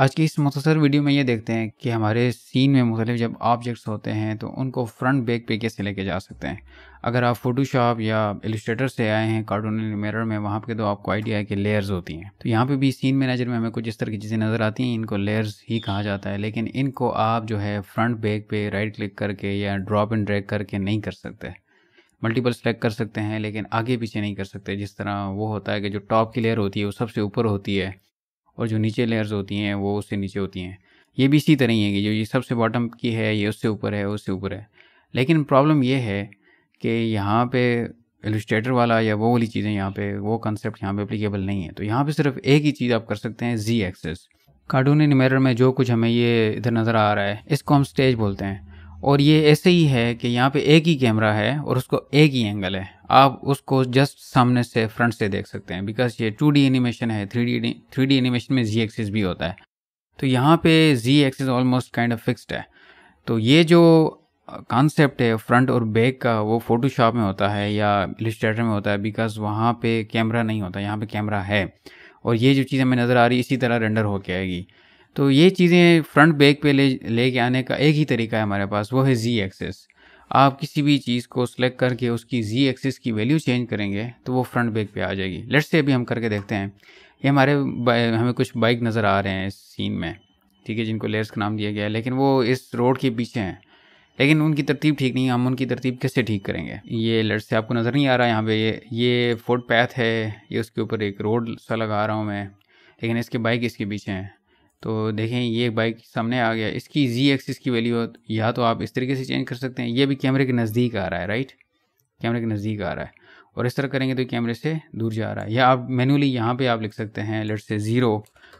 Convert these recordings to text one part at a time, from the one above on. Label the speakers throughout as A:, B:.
A: आज की इस मुख्तर वीडियो में ये देखते हैं कि हमारे सीन में मुख्तलिफ जब ऑब्जेक्ट्स होते हैं तो उनको फ्रंट बैक पे कैसे लेके जा सकते हैं अगर आप फोटोशॉप या एलिस्ट्रेटर से आए हैं कार्टून मिरर में वहाँ पे तो आपको आइडिया है कि लेयर्स होती हैं तो यहाँ पे भी सीन मैनेजर में हमें कुछ इस तरह की चीज़ें नज़र आती हैं इनको लेयर्स ही कहा जाता है लेकिन इनको आप जो है फ्रंट बैक पे राइट क्लिक करके या ड्रॉप एंड ड्रैक करके नहीं कर सकते मल्टीपल सेलेक्ट कर सकते हैं लेकिन आगे पीछे नहीं कर सकते जिस तरह वो होता है कि जो टॉप की लेयर होती है वो सबसे ऊपर होती है और जो नीचे लेयर्स होती हैं वो उससे नीचे होती हैं ये भी इसी तरह ही है कि जो ये सबसे बॉटम की है ये उससे ऊपर है उससे ऊपर है लेकिन प्रॉब्लम ये है कि यहाँ पे एलिस्ट्रेटर वाला या वो वाली चीज़ें यहाँ पे वो कंसेप्ट यहाँ पे अप्लीकेबल नहीं है तो यहाँ पे सिर्फ एक ही चीज़ आप कर सकते हैं जी एक्सेस कार्टून इन में जो कुछ हमें ये इधर नज़र आ रहा है इसको हम स्टेज बोलते हैं और ये ऐसे ही है कि यहाँ पे एक ही कैमरा है और उसको एक ही एंगल है आप उसको जस्ट सामने से फ्रंट से देख सकते हैं बिकॉज ये टू एनिमेशन है थ्री डी एनिमेशन में जी एक्सिस भी होता है तो यहाँ पे Z axis almost kind of fixed है तो ये जो कॉन्सेप्ट है फ्रंट और बैक का वो फोटोशॉप में होता है या इलिस्ट्रेटर में होता है बिकॉज वहाँ पे कैमरा नहीं होता यहाँ पे कैमरा है और ये जो चीज़ हमें नज़र आ रही इसी तरह रेंडर होके आएगी तो ये चीज़ें फ्रंट बैग पे ले लेके आने का एक ही तरीका है हमारे पास वो है जी एक्सेस आप किसी भी चीज़ को सिलेक्ट करके उसकी जी एक्सेस की वैल्यू चेंज करेंगे तो वो फ्रंट बैग पे आ जाएगी लेट से अभी हम करके देखते हैं ये हमारे हमें कुछ बाइक नज़र आ रहे हैं इस सीन में ठीक है जिनको लेयर्स का नाम दिया गया है लेकिन वो इस रोड के पीछे हैं लेकिन उनकी तरतीब ठीक नहीं है हम उनकी तरतीब कैसे ठीक करेंगे ये लेट से आपको नज़र नहीं आ रहा है यहाँ पे ये ये फुट पैथ है ये उसके ऊपर एक रोड सा लगा रहा हूँ मैं लेकिन इसके बाइक इसके पीछे हैं तो देखें ये बाइक सामने आ गया इसकी जी एक्सिस की वैल्यू या तो आप इस तरीके से चेंज कर सकते हैं ये भी कैमरे के नज़दीक आ रहा है राइट कैमरे के नज़दीक आ रहा है और इस तरह करेंगे तो कैमरे से दूर जा रहा है या आप मैनुअली यहाँ पे आप लिख सकते हैं लेट से ज़ीरो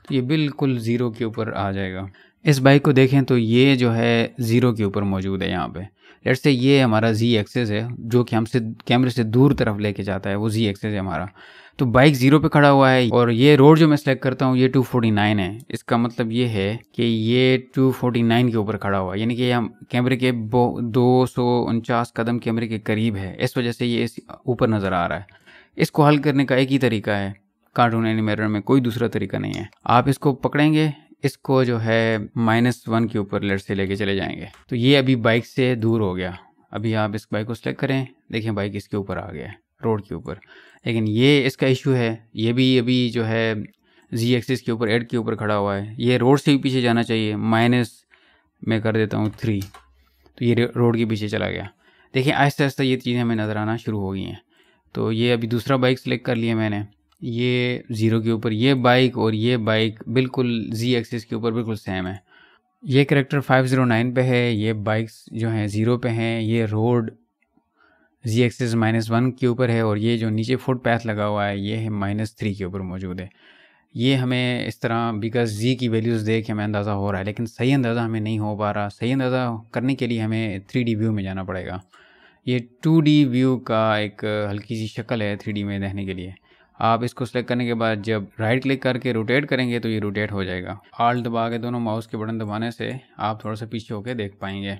A: तो ये बिल्कुल ज़ीरो के ऊपर आ जाएगा इस बाइक को देखें तो ये जो है ज़ीरो के ऊपर मौजूद है यहाँ पे लेट्स से ये हमारा जी एक्सेस है जो कि हमसे कैमरे से दूर तरफ लेके जाता है वो जी एक्सेस है हमारा तो बाइक जीरो पे खड़ा हुआ है और ये रोड जो मैं सेलेक्ट करता हूँ ये 249 है इसका मतलब ये है कि ये 249 के ऊपर खड़ा हुआ है यानी कि हम कैमरे के दो कदम कैमरे के करीब है इस वजह से ये ऊपर नज़र आ रहा है इसको हल करने का एक ही तरीका है कार्टून एनिमेटर में कोई दूसरा तरीका नहीं है आप इसको पकड़ेंगे इसको जो है माइनस वन के ऊपर लेट से लेके चले जाएंगे तो ये अभी बाइक से दूर हो गया अभी आप इस बाइक को सिलेक्ट करें देखें बाइक इसके ऊपर आ गया है रोड के ऊपर लेकिन ये इसका इशू है ये भी अभी जो है जी एक्सिस के ऊपर एड के ऊपर खड़ा हुआ है ये रोड से भी पीछे जाना चाहिए माइनस मैं कर देता हूँ थ्री तो ये रोड के पीछे चला गया देखिए आहिस्ता आहिस्ता ये चीज़ें हमें नज़र आना शुरू हो गई हैं तो ये अभी दूसरा बाइक सेलेक्ट कर लिया मैंने ये ज़ीरो के ऊपर ये बाइक और ये बाइक बिल्कुल जी एक्सिस के ऊपर बिल्कुल सेम है ये करेक्टर 509 पे है ये बाइक्स जो हैं ज़ीरो पे हैं ये rod Z axis minus one के ऊपर है और ये जो नीचे फुट पैथ लगा हुआ है ये है माइनस थ्री के ऊपर मौजूद है ये हमें इस तरह बिकॉज जी की वैल्यूज़ देख के हमें अंदाज़ा हो रहा है लेकिन सही अंदाज़ा हमें नहीं हो पा रहा सही अंदाज़ा करने के लिए हमें थ्री व्यू में जाना पड़ेगा ये टू व्यू का एक हल्की सी शक्ल है थ्री में देखने के लिए आप इसको सेलेक्ट करने के बाद जब राइट क्लिक करके रोटेट करेंगे तो ये रोटेट हो जाएगा आल्ट दबा के दोनों माउस के बटन दबाने से आप थोड़ा सा पीछे होकर देख पाएंगे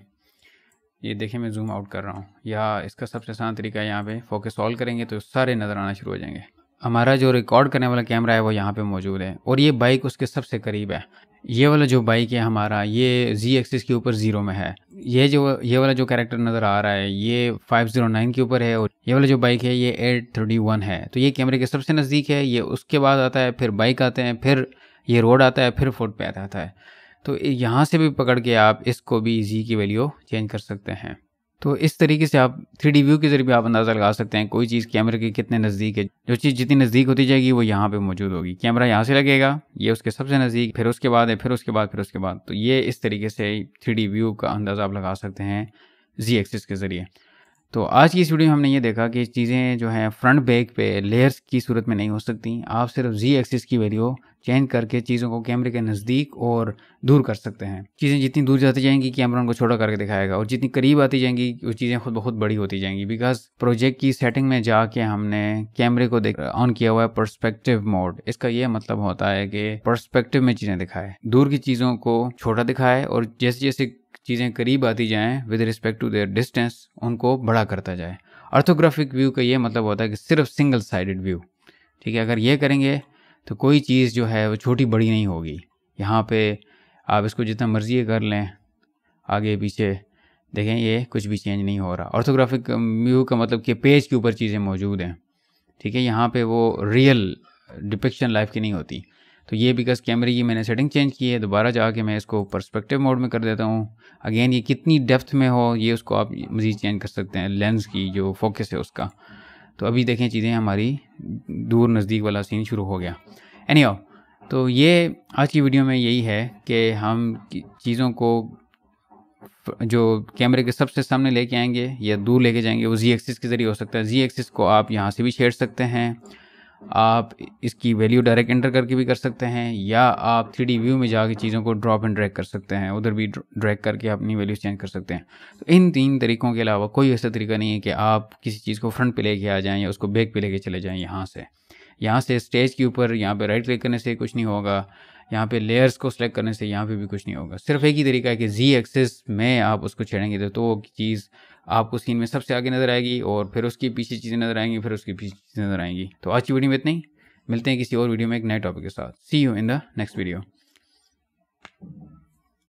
A: ये देखिए मैं जूम आउट कर रहा हूँ या इसका सबसे आसान तरीका है यहाँ पर फोकस ऑल करेंगे तो सारे नज़र आना शुरू हो जाएंगे हमारा जो रिकॉर्ड करने वाला कैमरा है वो यहाँ पे मौजूद है और ये बाइक उसके सबसे करीब है ये वाला जो बाइक है हमारा ये जी एक्सिस के ऊपर ज़ीरो में है ये जो ये वाला जो कैरेक्टर नज़र आ रहा है ये 509 के ऊपर है और ये वाला जो बाइक है ये 831 है तो ये कैमरे के सबसे नज़दीक है ये उसके बाद आता है फिर बाइक आते हैं फिर ये रोड आता है फिर फुटपैथ आता है तो यहाँ से भी पकड़ के आप इसको भी जी की वैल्यू चेंज कर सकते हैं तो इस तरीके से आप थ्री व्यू के जरिए भी आप अंदाज़ा लगा सकते हैं कोई चीज़ कैमरे के कितने नज़दीक है जो चीज़ जितनी नज़दीक होती जाएगी वो यहाँ पे मौजूद होगी कैमरा यहाँ से लगेगा ये उसके सबसे नज़दीक फिर उसके बाद है फिर उसके बाद फिर उसके बाद तो ये इस तरीके से थ्री व्यू का अंदाज़ा आप लगा सकते हैं जी एक्सिस के ज़रिए तो आज की इस वीडियो में हमने ये देखा कि चीज़ें जो हैं फ्रंट बैक पे लेयर्स की सूरत में नहीं हो सकती आप सिर्फ जी एक्सिस की वैल्यू चेंज करके चीज़ों को कैमरे के नज़दीक और दूर कर सकते हैं चीज़ें जितनी दूर जाती जाएंगी कैमरा उनको छोटा करके दिखाएगा और जितनी करीब आती जाएंगी वो चीज़ें खुद बहुत बड़ी होती जाएंगी बिकॉज प्रोजेक्ट की सेटिंग में जाके हमने कैमरे को देख ऑन किया हुआ है परस्पेक्टिव मोड इसका यह मतलब होता है कि परस्पेक्टिव में चीज़ें दिखाए दूर की चीज़ों को छोटा दिखाए और जैसे जैसे चीज़ें करीब आती जाएं with respect to their distance उनको बड़ा करता जाए ऑर्थोग्राफिक व्यू का ये मतलब होता है कि सिर्फ सिंगल साइडेड व्यू ठीक है अगर ये करेंगे तो कोई चीज़ जो है वो छोटी बड़ी नहीं होगी यहाँ पे आप इसको जितना मर्जी कर लें आगे पीछे देखें ये कुछ भी चेंज नहीं हो रहा ऑर्थोग्राफिक व्यू का मतलब कि पेज के ऊपर चीज़ें मौजूद हैं ठीक है यहाँ पे वो रियल डिपिक्शन लाइफ की नहीं होती तो ये बिकॉज कैमरे की मैंने सेटिंग चेंज की है दोबारा जाके मैं इसको परस्पेक्टिव मोड में कर देता हूँ अगेन ये कितनी डेप्थ में हो ये उसको आप मज़ीद चेंज कर सकते हैं लेंस की जो फोकस है उसका तो अभी देखें चीज़ें हमारी दूर नज़दीक वाला सीन शुरू हो गया एनी तो ये आज की वीडियो में यही है कि हम चीज़ों को जो कैमरे के सबसे सामने लेके आएंगे या दूर लेके जाएंगे वो जी एक्सिस के ज़रिए हो सकता है जी एक्सिस को आप यहाँ से भी छेड़ सकते हैं आप इसकी वैल्यू डायरेक्ट एंटर करके भी कर सकते हैं या आप थ्री व्यू में जाके चीज़ों को ड्रॉप एंड ड्रैग कर सकते हैं उधर भी ड्रैग करके अपनी वैल्यूज चेंज कर सकते हैं तो इन तीन तरीकों के अलावा कोई ऐसा तरीका नहीं है कि आप किसी चीज़ को फ्रंट पे लेके आ जाएँ या उसको बैक पे लेके चले जाएँ यहाँ से यहाँ से स्टेज के ऊपर यहाँ पे राइट क्लिक करने से कुछ नहीं होगा यहाँ पे लेयर्स को सिलेक्ट करने से यहाँ पे भी कुछ नहीं होगा सिर्फ एक ही तरीका है कि जी एक्सेस में आप उसको छेड़ेंगे तो, तो वो चीज़ आपको सीन में सबसे आगे नजर आएगी और फिर उसके पीछे चीज़ें नजर आएंगी फिर उसके पीछे चीज़ें नजर आएंगी तो आज की वीडियो में इतना ही मिलते हैं किसी और वीडियो में एक नए टॉपिक के साथ see you in the next video